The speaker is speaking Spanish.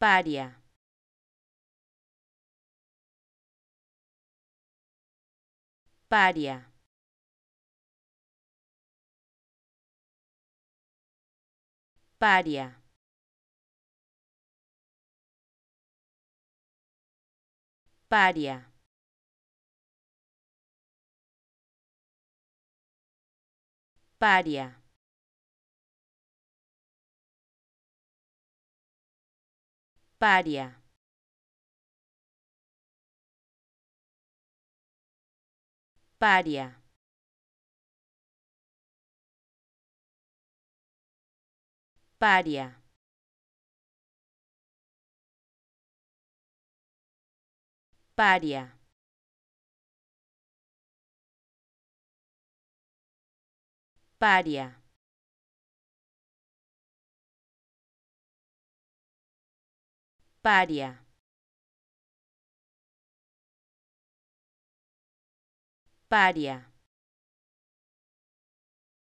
paria paria paria paria paria paria paria paria paria paria paria paria